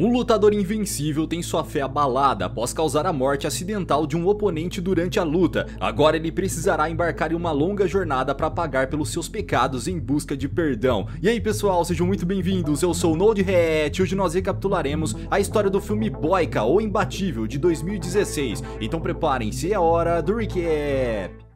Um lutador invencível tem sua fé abalada após causar a morte acidental de um oponente durante a luta. Agora ele precisará embarcar em uma longa jornada para pagar pelos seus pecados em busca de perdão. E aí pessoal, sejam muito bem-vindos, eu sou o Node Hat. Hoje nós recapitularemos a história do filme Boica ou Imbatível de 2016. Então preparem-se, é hora do recap!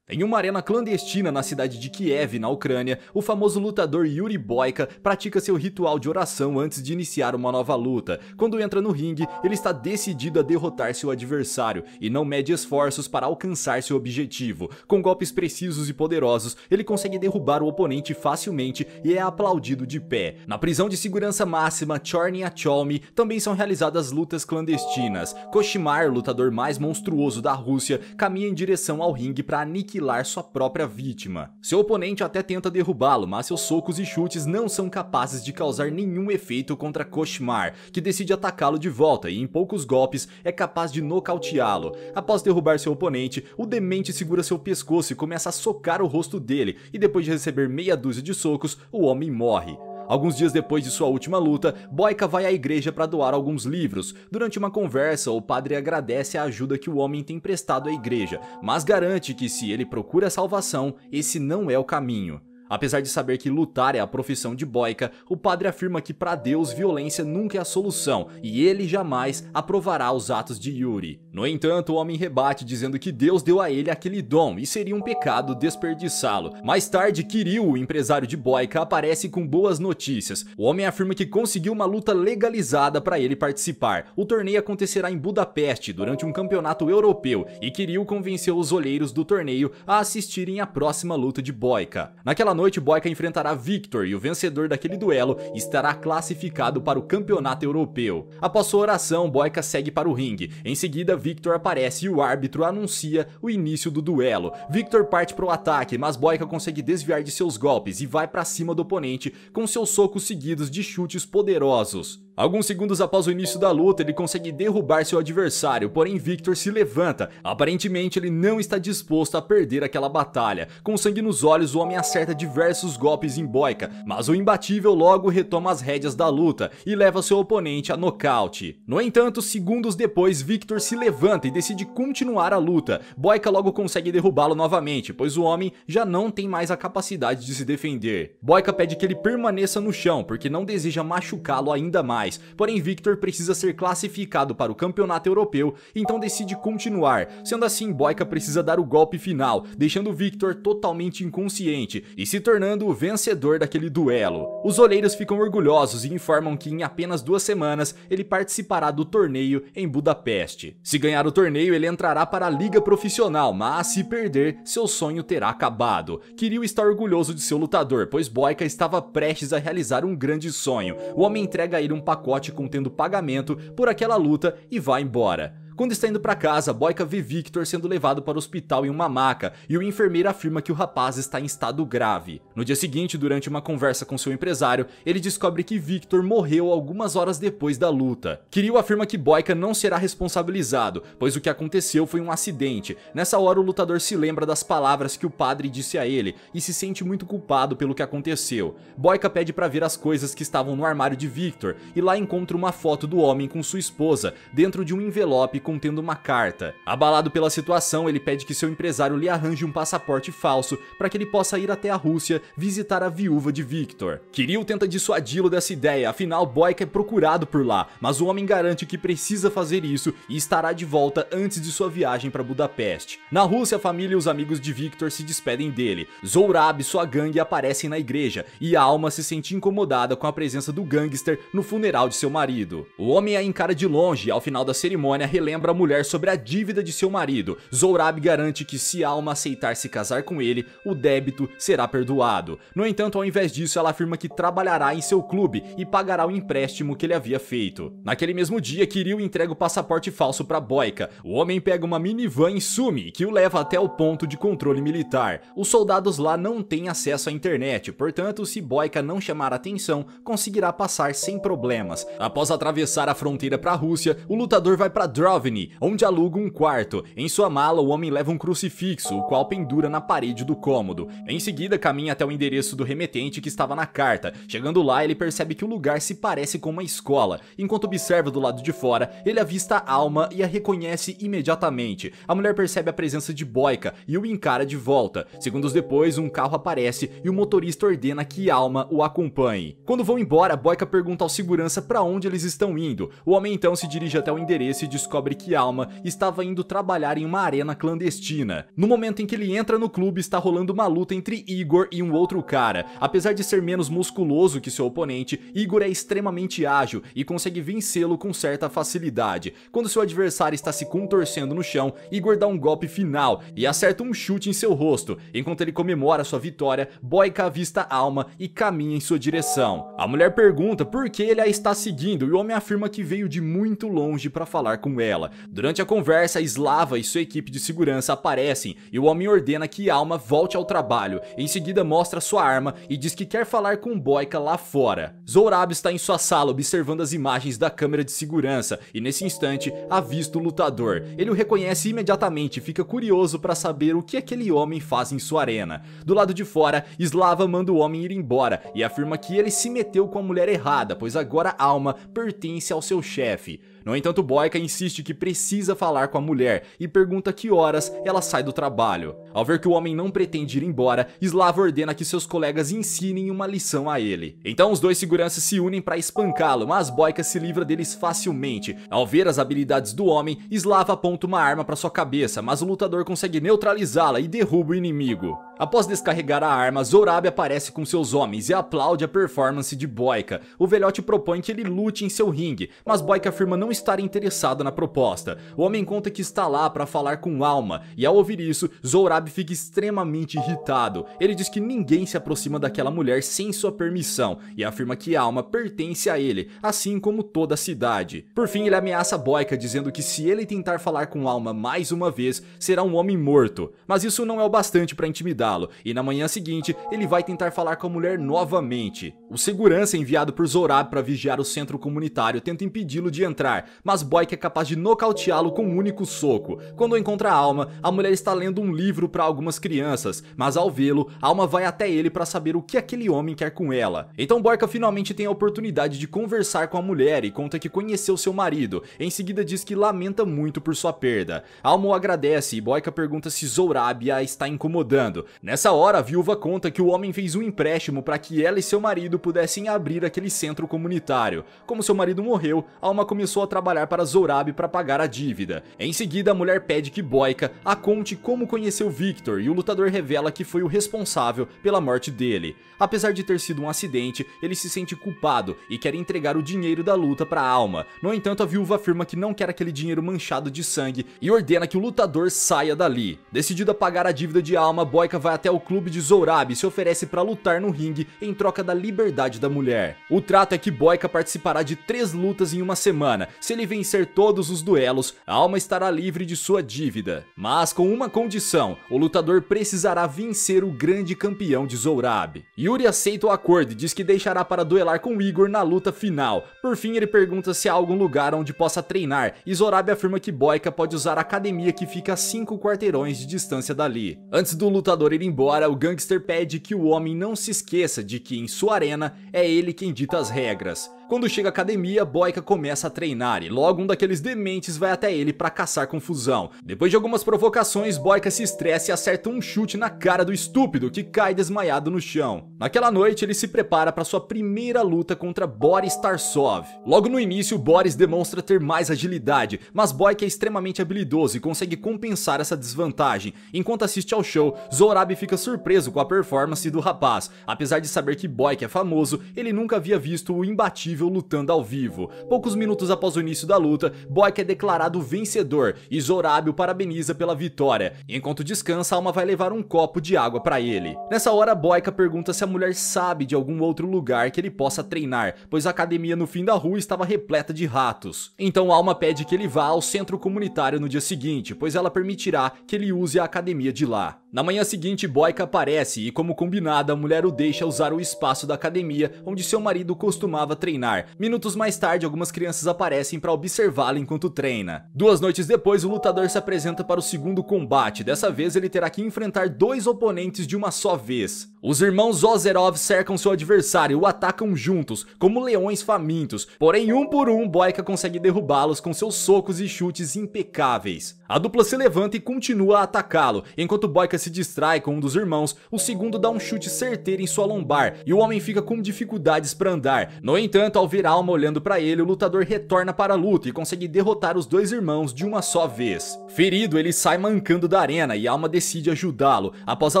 Em uma arena clandestina na cidade de Kiev, na Ucrânia, o famoso lutador Yuri Boyka pratica seu ritual de oração antes de iniciar uma nova luta. Quando entra no ringue, ele está decidido a derrotar seu adversário e não mede esforços para alcançar seu objetivo. Com golpes precisos e poderosos, ele consegue derrubar o oponente facilmente e é aplaudido de pé. Na prisão de segurança máxima, Chorny Acholmi, também são realizadas lutas clandestinas. Koshimar, lutador mais monstruoso da Rússia, caminha em direção ao ringue para aniquilar aniquilar sua própria vítima. Seu oponente até tenta derrubá-lo, mas seus socos e chutes não são capazes de causar nenhum efeito contra Koshmar, que decide atacá-lo de volta e em poucos golpes é capaz de nocauteá-lo. Após derrubar seu oponente, o demente segura seu pescoço e começa a socar o rosto dele, e depois de receber meia dúzia de socos, o homem morre. Alguns dias depois de sua última luta, Boyka vai à igreja para doar alguns livros. Durante uma conversa, o padre agradece a ajuda que o homem tem prestado à igreja, mas garante que se ele procura salvação, esse não é o caminho. Apesar de saber que lutar é a profissão de Boica, o padre afirma que para Deus violência nunca é a solução e ele jamais aprovará os atos de Yuri. No entanto, o homem rebate dizendo que Deus deu a ele aquele dom e seria um pecado desperdiçá-lo. Mais tarde, Kirill, o empresário de Boica, aparece com boas notícias. O homem afirma que conseguiu uma luta legalizada para ele participar. O torneio acontecerá em Budapeste durante um campeonato europeu e Kirill convenceu os olheiros do torneio a assistirem à próxima luta de Boica. Naquela noite, Boyka enfrentará Victor e o vencedor daquele duelo estará classificado para o campeonato europeu. Após sua oração, Boyka segue para o ringue. Em seguida, Victor aparece e o árbitro anuncia o início do duelo. Victor parte para o ataque, mas Boyka consegue desviar de seus golpes e vai para cima do oponente com seus socos seguidos de chutes poderosos. Alguns segundos após o início da luta, ele consegue derrubar seu adversário, porém Victor se levanta. Aparentemente, ele não está disposto a perder aquela batalha. Com sangue nos olhos, o homem acerta diversos golpes em Boica, mas o imbatível logo retoma as rédeas da luta e leva seu oponente a nocaute. No entanto, segundos depois, Victor se levanta e decide continuar a luta. Boica logo consegue derrubá-lo novamente, pois o homem já não tem mais a capacidade de se defender. Boica pede que ele permaneça no chão, porque não deseja machucá-lo ainda mais porém Victor precisa ser classificado para o campeonato europeu, então decide continuar. Sendo assim, Boyka precisa dar o golpe final, deixando Victor totalmente inconsciente e se tornando o vencedor daquele duelo. Os oleiros ficam orgulhosos e informam que em apenas duas semanas ele participará do torneio em Budapeste. Se ganhar o torneio, ele entrará para a liga profissional, mas se perder, seu sonho terá acabado. Kirill está orgulhoso de seu lutador, pois Boyka estava prestes a realizar um grande sonho. O homem entrega a ele um pacote pacote contendo pagamento por aquela luta e vai embora. Quando está indo para casa, Boyka vê Victor sendo levado para o hospital em uma maca e o enfermeiro afirma que o rapaz está em estado grave. No dia seguinte, durante uma conversa com seu empresário, ele descobre que Victor morreu algumas horas depois da luta. Kirill afirma que Boyka não será responsabilizado, pois o que aconteceu foi um acidente. Nessa hora, o lutador se lembra das palavras que o padre disse a ele e se sente muito culpado pelo que aconteceu. Boyka pede para ver as coisas que estavam no armário de Victor e lá encontra uma foto do homem com sua esposa dentro de um envelope contendo uma carta. Abalado pela situação, ele pede que seu empresário lhe arranje um passaporte falso para que ele possa ir até a Rússia visitar a viúva de Victor. Kirill tenta dissuadi-lo dessa ideia, afinal Boyka é procurado por lá, mas o homem garante que precisa fazer isso e estará de volta antes de sua viagem para Budapeste. Na Rússia, a família e os amigos de Victor se despedem dele. Zourab e sua gangue aparecem na igreja e a alma se sente incomodada com a presença do gangster no funeral de seu marido. O homem a encara de longe e ao final da cerimônia relembra lembra a mulher sobre a dívida de seu marido. Zourab garante que se Alma aceitar se casar com ele, o débito será perdoado. No entanto, ao invés disso, ela afirma que trabalhará em seu clube e pagará o empréstimo que ele havia feito. Naquele mesmo dia, Kirill entrega o passaporte falso para Boica. O homem pega uma minivan e sume, que o leva até o ponto de controle militar. Os soldados lá não têm acesso à internet, portanto, se Boica não chamar atenção, conseguirá passar sem problemas. Após atravessar a fronteira para a Rússia, o lutador vai para Drov Ovni, onde aluga um quarto. Em sua mala, o homem leva um crucifixo, o qual pendura na parede do cômodo. Em seguida, caminha até o endereço do remetente que estava na carta. Chegando lá, ele percebe que o lugar se parece com uma escola. Enquanto observa do lado de fora, ele avista a alma e a reconhece imediatamente. A mulher percebe a presença de Boica e o encara de volta. Segundos depois, um carro aparece e o motorista ordena que Alma o acompanhe. Quando vão embora, Boica pergunta ao segurança para onde eles estão indo. O homem então se dirige até o endereço e descobre Alma estava indo trabalhar em uma arena clandestina. No momento em que ele entra no clube, está rolando uma luta entre Igor e um outro cara. Apesar de ser menos musculoso que seu oponente, Igor é extremamente ágil e consegue vencê-lo com certa facilidade. Quando seu adversário está se contorcendo no chão, Igor dá um golpe final e acerta um chute em seu rosto. Enquanto ele comemora sua vitória, Boyka avista Alma e caminha em sua direção. A mulher pergunta por que ele a está seguindo e o homem afirma que veio de muito longe para falar com ela dela. Durante a conversa, Slava e sua equipe de segurança aparecem e o homem ordena que Alma volte ao trabalho. Em seguida, mostra sua arma e diz que quer falar com Boyka lá fora. Zorab está em sua sala observando as imagens da câmera de segurança e nesse instante avista o lutador. Ele o reconhece imediatamente e fica curioso para saber o que aquele homem faz em sua arena. Do lado de fora, Slava manda o homem ir embora e afirma que ele se meteu com a mulher errada, pois agora Alma pertence ao seu chefe. No entanto, Boyka insiste que precisa falar com a mulher e pergunta que horas ela sai do trabalho. Ao ver que o homem não pretende ir embora, Slava ordena que seus colegas ensinem uma lição a ele. Então os dois seguranças se unem para espancá-lo, mas Boyka se livra deles facilmente. Ao ver as habilidades do homem, Slava aponta uma arma para sua cabeça, mas o lutador consegue neutralizá-la e derruba o inimigo. Após descarregar a arma, Zorab aparece com seus homens e aplaude a performance de Boyka. O velhote propõe que ele lute em seu ringue, mas Boyka afirma não estar interessado na proposta. O homem conta que está lá para falar com Alma, e ao ouvir isso, Zorab fica extremamente irritado. Ele diz que ninguém se aproxima daquela mulher sem sua permissão, e afirma que Alma pertence a ele, assim como toda a cidade. Por fim, ele ameaça Boyka, dizendo que se ele tentar falar com Alma mais uma vez, será um homem morto. Mas isso não é o bastante para intimidar lo e na manhã seguinte, ele vai tentar falar com a mulher novamente. O segurança enviado por Zorab para vigiar o centro comunitário tenta impedi-lo de entrar, mas Boyk é capaz de nocauteá-lo com um único soco. Quando encontra a Alma, a mulher está lendo um livro para algumas crianças, mas ao vê-lo, Alma vai até ele para saber o que aquele homem quer com ela. Então Boyka finalmente tem a oportunidade de conversar com a mulher e conta que conheceu seu marido. Em seguida diz que lamenta muito por sua perda. Alma o agradece e Boyka pergunta se Zourab a está incomodando. Nessa hora, a viúva conta que o homem fez um empréstimo para que ela e seu marido pudessem abrir aquele centro comunitário. Como seu marido morreu, Alma começou a trabalhar para Zorab para pagar a dívida. Em seguida, a mulher pede que Boica a conte como conheceu Victor e o lutador revela que foi o responsável pela morte dele. Apesar de ter sido um acidente, ele se sente culpado e quer entregar o dinheiro da luta para Alma. No entanto, a viúva afirma que não quer aquele dinheiro manchado de sangue e ordena que o lutador saia dali. Decidido a pagar a dívida de Alma, Boica vai vai até o clube de Zourab e se oferece para lutar no ringue em troca da liberdade da mulher. O trato é que Boyka participará de três lutas em uma semana. Se ele vencer todos os duelos, a alma estará livre de sua dívida. Mas com uma condição, o lutador precisará vencer o grande campeão de Zourab. Yuri aceita o acordo e diz que deixará para duelar com Igor na luta final. Por fim, ele pergunta se há algum lugar onde possa treinar e Zourab afirma que Boyka pode usar a academia que fica a cinco quarteirões de distância dali. Antes do lutador ir embora, o gangster pede que o homem não se esqueça de que em sua arena é ele quem dita as regras. Quando chega à academia, Boyka começa a treinar e logo um daqueles dementes vai até ele para caçar confusão. Depois de algumas provocações, Boyka se estressa e acerta um chute na cara do estúpido que cai desmaiado no chão. Naquela noite, ele se prepara para sua primeira luta contra Boris Tarsov. Logo no início, Boris demonstra ter mais agilidade, mas Boyka é extremamente habilidoso e consegue compensar essa desvantagem. Enquanto assiste ao show, Zorab fica surpreso com a performance do rapaz. Apesar de saber que Boyka é famoso, ele nunca havia visto o imbatível lutando ao vivo. Poucos minutos após o início da luta, Boyk é declarado vencedor e Zorábio parabeniza pela vitória. Enquanto descansa, Alma vai levar um copo de água para ele. Nessa hora, Boyka pergunta se a mulher sabe de algum outro lugar que ele possa treinar, pois a academia no fim da rua estava repleta de ratos. Então Alma pede que ele vá ao centro comunitário no dia seguinte, pois ela permitirá que ele use a academia de lá. Na manhã seguinte, Boyka aparece e, como combinado, a mulher o deixa usar o espaço da academia onde seu marido costumava treinar treinar. Minutos mais tarde, algumas crianças aparecem para observá-lo enquanto treina. Duas noites depois, o lutador se apresenta para o segundo combate. Dessa vez, ele terá que enfrentar dois oponentes de uma só vez. Os irmãos Ozerov cercam seu adversário e o atacam juntos, como leões famintos. Porém, um por um, Boyka consegue derrubá-los com seus socos e chutes impecáveis. A dupla se levanta e continua a atacá-lo. Enquanto Boyka se distrai com um dos irmãos, o segundo dá um chute certeiro em sua lombar e o homem fica com dificuldades para andar. No entanto, ao ver Alma olhando para ele, o lutador retorna para a luta e consegue derrotar os dois irmãos de uma só vez. Ferido, ele sai mancando da arena e Alma decide ajudá-lo. Após a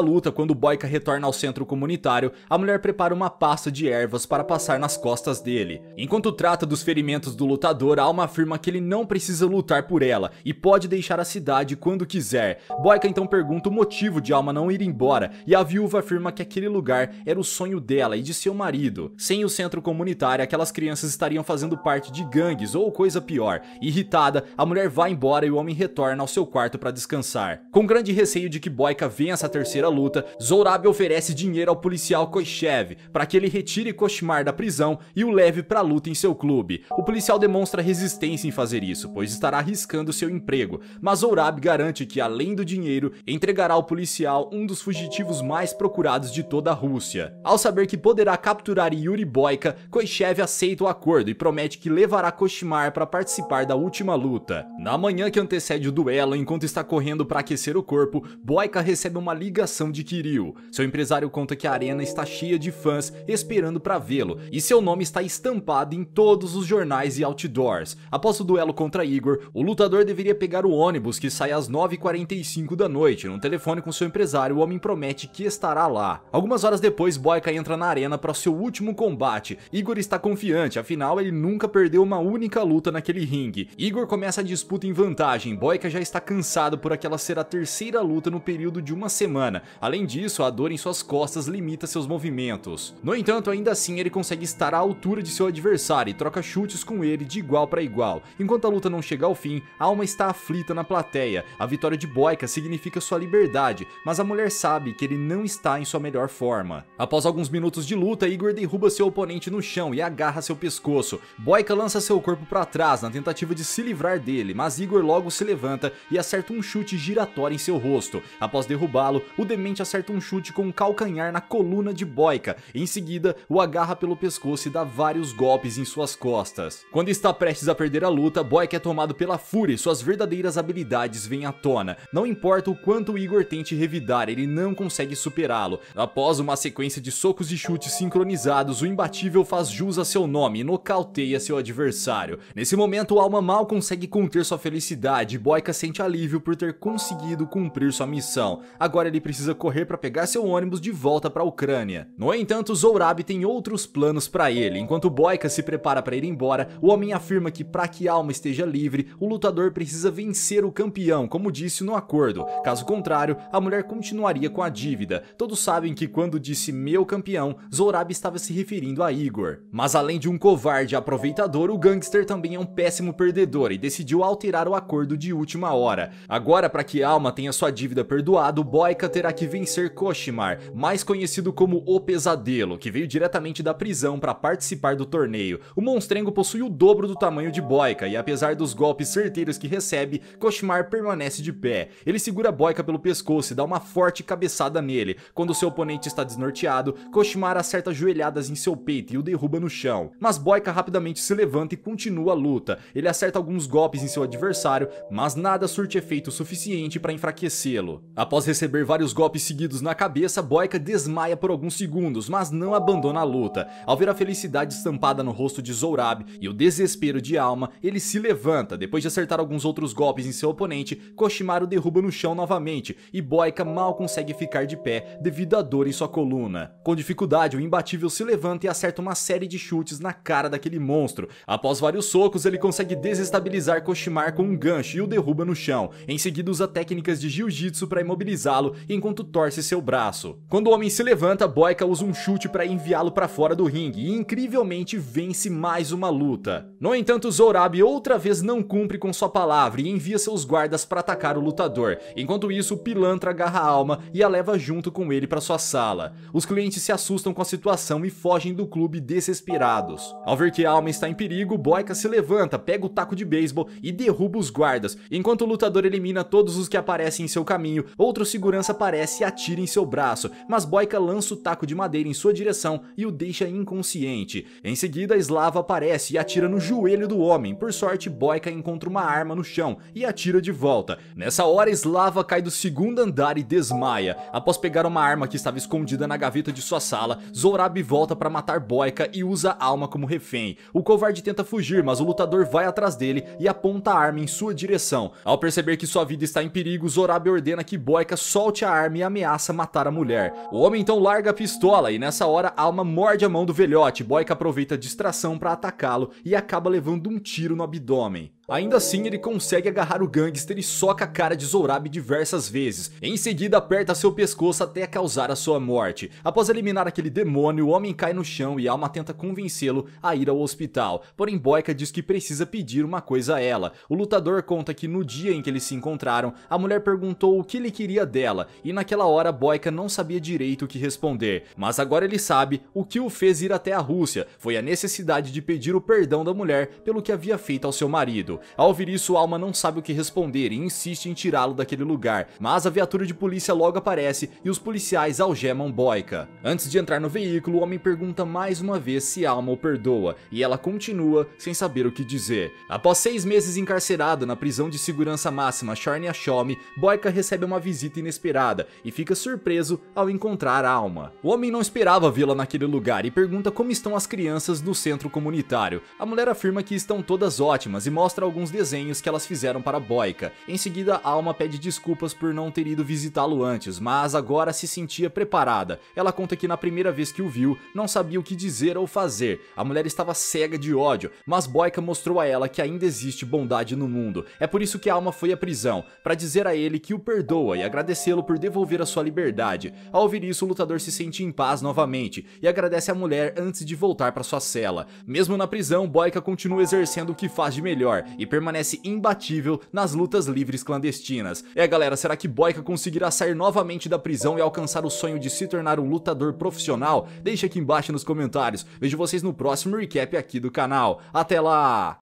luta, quando Boyka retorna ao centro comunitário, a mulher prepara uma pasta de ervas para passar nas costas dele. Enquanto trata dos ferimentos do lutador, Alma afirma que ele não precisa lutar por ela e pode deixar a cidade quando quiser. Boyka então pergunta o motivo de Alma não ir embora e a viúva afirma que aquele lugar era o sonho dela e de seu marido. Sem o centro comunitário, aquela aquelas crianças estariam fazendo parte de gangues ou coisa pior. Irritada, a mulher vai embora e o homem retorna ao seu quarto para descansar. Com grande receio de que Boyka vença a terceira luta, Zourabe oferece dinheiro ao policial Koishev para que ele retire Koshmar da prisão e o leve para a luta em seu clube. O policial demonstra resistência em fazer isso, pois estará arriscando seu emprego, mas Zourabe garante que, além do dinheiro, entregará ao policial um dos fugitivos mais procurados de toda a Rússia. Ao saber que poderá capturar Yuri Boyka, Koishev aceita aceita o acordo e promete que levará Koshimar para participar da última luta. Na manhã que antecede o duelo, enquanto está correndo para aquecer o corpo, Boyka recebe uma ligação de Kirill. Seu empresário conta que a arena está cheia de fãs esperando para vê-lo e seu nome está estampado em todos os jornais e outdoors. Após o duelo contra Igor, o lutador deveria pegar o ônibus que sai às 9h45 da noite. No telefone com seu empresário, o homem promete que estará lá. Algumas horas depois, Boyka entra na arena para seu último combate. Igor está com confiante, afinal ele nunca perdeu uma única luta naquele ringue. Igor começa a disputa em vantagem, Boyka já está cansado por aquela ser a terceira luta no período de uma semana. Além disso, a dor em suas costas limita seus movimentos. No entanto, ainda assim ele consegue estar à altura de seu adversário e troca chutes com ele de igual para igual. Enquanto a luta não chega ao fim, alma está aflita na plateia. A vitória de Boyka significa sua liberdade, mas a mulher sabe que ele não está em sua melhor forma. Após alguns minutos de luta, Igor derruba seu oponente no chão e agarra agarra seu pescoço. Boyka lança seu corpo para trás na tentativa de se livrar dele, mas Igor logo se levanta e acerta um chute giratório em seu rosto. Após derrubá-lo, o demente acerta um chute com um calcanhar na coluna de Boyka. Em seguida, o agarra pelo pescoço e dá vários golpes em suas costas. Quando está prestes a perder a luta, Boyka é tomado pela fúria e suas verdadeiras habilidades vêm à tona. Não importa o quanto Igor tente revidar, ele não consegue superá-lo. Após uma sequência de socos e chutes sincronizados, o imbatível faz jus a seu seu nome e nocauteia seu adversário. Nesse momento, Alma mal consegue conter sua felicidade e Boyka sente alívio por ter conseguido cumprir sua missão. Agora ele precisa correr para pegar seu ônibus de volta para a Ucrânia. No entanto, Zourabi tem outros planos para ele. Enquanto Boyka se prepara para ir embora, o homem afirma que para que Alma esteja livre, o lutador precisa vencer o campeão, como disse no acordo. Caso contrário, a mulher continuaria com a dívida. Todos sabem que quando disse meu campeão, Zourabi estava se referindo a Igor. Mas a Além de um covarde aproveitador, o gangster também é um péssimo perdedor e decidiu alterar o acordo de última hora. Agora, para que Alma tenha sua dívida perdoada, Boyka terá que vencer Koshimar, mais conhecido como O Pesadelo, que veio diretamente da prisão para participar do torneio. O monstrengo possui o dobro do tamanho de Boyka e apesar dos golpes certeiros que recebe, Koshimar permanece de pé. Ele segura Boyka pelo pescoço e dá uma forte cabeçada nele. Quando seu oponente está desnorteado, Koshimar acerta joelhadas em seu peito e o derruba no chão chão. Mas Boyka rapidamente se levanta e continua a luta. Ele acerta alguns golpes em seu adversário, mas nada surte efeito suficiente para enfraquecê-lo. Após receber vários golpes seguidos na cabeça, Boyka desmaia por alguns segundos, mas não abandona a luta. Ao ver a felicidade estampada no rosto de Zourab e o desespero de Alma, ele se levanta. Depois de acertar alguns outros golpes em seu oponente, Koshimaru derruba no chão novamente e Boyka mal consegue ficar de pé devido à dor em sua coluna. Com dificuldade, o imbatível se levanta e acerta uma série de chutes chutes na cara daquele monstro. Após vários socos, ele consegue desestabilizar Koshimar com um gancho e o derruba no chão. Em seguida, usa técnicas de jiu-jitsu para imobilizá-lo enquanto torce seu braço. Quando o homem se levanta, Boyka usa um chute para enviá-lo para fora do ringue e incrivelmente vence mais uma luta. No entanto, Zorabi outra vez não cumpre com sua palavra e envia seus guardas para atacar o lutador. Enquanto isso, o pilantra agarra a alma e a leva junto com ele para sua sala. Os clientes se assustam com a situação e fogem do clube desesperados soldados. Ao ver que Alma está em perigo, Boyka se levanta, pega o taco de beisebol e derruba os guardas. Enquanto o lutador elimina todos os que aparecem em seu caminho, outro segurança aparece e atira em seu braço, mas Boyka lança o taco de madeira em sua direção e o deixa inconsciente. Em seguida, Slava aparece e atira no joelho do homem. Por sorte, Boyka encontra uma arma no chão e atira de volta. Nessa hora, Slava cai do segundo andar e desmaia. Após pegar uma arma que estava escondida na gaveta de sua sala, Zorab volta para matar Boyka e usa a alma como refém. O covarde tenta fugir, mas o lutador vai atrás dele e aponta a arma em sua direção. Ao perceber que sua vida está em perigo, Zorabe ordena que Boika solte a arma e ameaça matar a mulher. O homem então larga a pistola e nessa hora Alma morde a mão do velhote. Boika aproveita a distração para atacá-lo e acaba levando um tiro no abdômen. Ainda assim, ele consegue agarrar o gangster e soca a cara de Zorabe diversas vezes. Em seguida, aperta seu pescoço até causar a sua morte. Após eliminar aquele demônio, o homem cai no chão e Alma tenta convencê-lo a ir ao hospital. Porém, Boyka diz que precisa pedir uma coisa a ela. O lutador conta que no dia em que eles se encontraram, a mulher perguntou o que ele queria dela, e naquela hora Boyka não sabia direito o que responder. Mas agora ele sabe o que o fez ir até a Rússia, foi a necessidade de pedir o perdão da mulher pelo que havia feito ao seu marido. Ao ouvir isso, Alma não sabe o que responder e insiste em tirá-lo daquele lugar, mas a viatura de polícia logo aparece e os policiais algemam Boyka. Antes de entrar no veículo, o homem pergunta mais uma vez se Alma o perdoa, e ela continua sem saber o que dizer. Após seis meses encarcerado na prisão de segurança máxima Charnia Shomi, Boyka recebe uma visita inesperada e fica surpreso ao encontrar Alma. O homem não esperava vê-la naquele lugar e pergunta como estão as crianças no centro comunitário. A mulher afirma que estão todas ótimas e mostra alguns desenhos que elas fizeram para Boica. Em seguida, Alma pede desculpas por não ter ido visitá-lo antes, mas agora se sentia preparada. Ela conta que na primeira vez que o viu, não sabia o que dizer ou fazer. A mulher estava cega de ódio, mas Boica mostrou a ela que ainda existe bondade no mundo. É por isso que Alma foi à prisão, para dizer a ele que o perdoa e agradecê-lo por devolver a sua liberdade. Ao ouvir isso, o lutador se sente em paz novamente e agradece a mulher antes de voltar para sua cela. Mesmo na prisão, Boica continua exercendo o que faz de melhor e permanece imbatível nas lutas livres clandestinas. É galera, será que Boyka conseguirá sair novamente da prisão e alcançar o sonho de se tornar um lutador profissional? Deixa aqui embaixo nos comentários. Vejo vocês no próximo recap aqui do canal. Até lá!